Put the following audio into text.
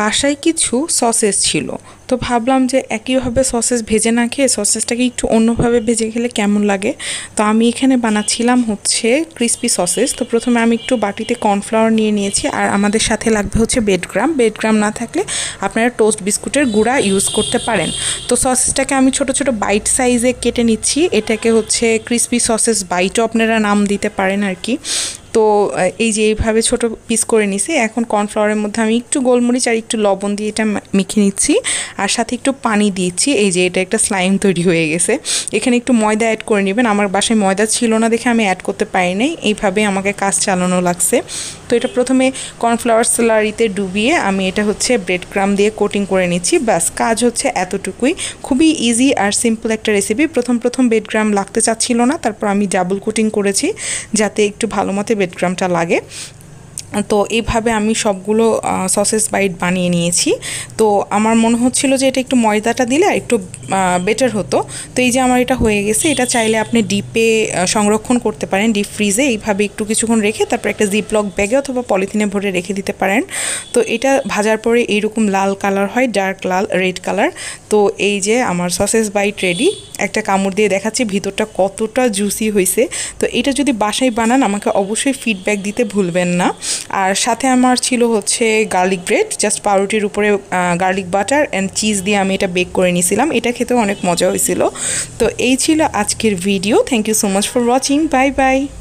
বাসায় কিছু সসেস ছিল তো ভাবলাম যে একইভাবে সসেস ভেজে না খেয়ে সসেসটাকে একটু অন্যভাবে ভেজে খেলে কেমন লাগে তো আমি এখানে বানাচ্ছিলাম হচ্ছে ক্রিস্পি সসেস তো প্রথমে আমি একটু বাটিতে কর্নফ্লাওয়ার নিয়ে নিয়েছি আর আমাদের সাথে লাগবে হচ্ছে বেডগ্রাম বেডগ্রাম না থাকলে আপনারা টোস্ট বিস্কুটের গুঁড়া ইউজ করতে পারেন তো সসেসটাকে আমি ছোট ছোট বাইট সাইজে কেটে নিচ্ছি এটাকে হচ্ছে ক্রিস্পি সসেস বাইটও আপনারা নাম দিতে পারেন আর কি তো এই যে এইভাবে ছোট পিস করে নিছি এখন কর্নফ্লাওয়ারের মধ্যে আমি একটু গোলমরিচ আর একটু লবণ দিয়ে এটা মেখে নিচ্ছি আর সাথে একটু পানি দিচ্ছি এই যে এটা একটা স্লাইম তৈরি হয়ে গেছে এখানে একটু ময়দা অ্যাড করে নেবেন আমার বাসায় ময়দা ছিল না দেখে আমি অ্যাড করতে পারি নাই এইভাবে আমাকে কাজ চালানো লাগছে এটা প্রথমে কর্নফ্লাওয়ার স্যালারিতে ডুবিয়ে আমি এটা হচ্ছে ব্রেড ক্রাম দিয়ে কোটিং করে নিচ্ছি ব্যাস কাজ হচ্ছে এতটুকুই খুবই ইজি আর সিম্পল একটা রেসিপি প্রথম প্রথম বেডগ্রাম লাগতে চাচ্ছিল না তারপর আমি ডাবল কোটিং করেছি যাতে একটু ভালো মতে বেডগ্রামটা লাগে তো এইভাবে আমি সবগুলো সসেস বাইট বানিয়ে নিয়েছি তো আমার মনে হচ্ছিল যে এটা একটু ময়দাটা দিলে একটু বেটার হতো তো এই যে আমার এটা হয়ে গেছে এটা চাইলে আপনি ডিপে সংরক্ষণ করতে পারেন ডিপ ফ্রিজে এইভাবে একটু কিছুক্ষণ রেখে তারপর একটা জিপলক ব্যাগে অথবা পলিথিনে ভরে রেখে দিতে পারেন তো এটা ভাজার পরে এইরকম লাল কালার হয় ডার্ক লাল রেড কালার তো এই যে আমার সসেস বাইট রেডি একটা কামড় দিয়ে দেখাচ্ছি ভিতরটা কতটা জুসি হয়েছে তো এটা যদি বাসায় বানান আমাকে অবশ্যই ফিডব্যাক দিতে ভুলবেন না আর সাথে আমার ছিল হচ্ছে গার্লিক ব্রেড জাস্ট পাউরুটির উপরে গার্লিক বাটার অ্যান্ড চিজ দিয়ে আমি এটা বেক করে নিয়েছিলাম এটা খেতেও অনেক মজা হয়েছিল তো এই ছিল আজকের video thank you so much for watching bye by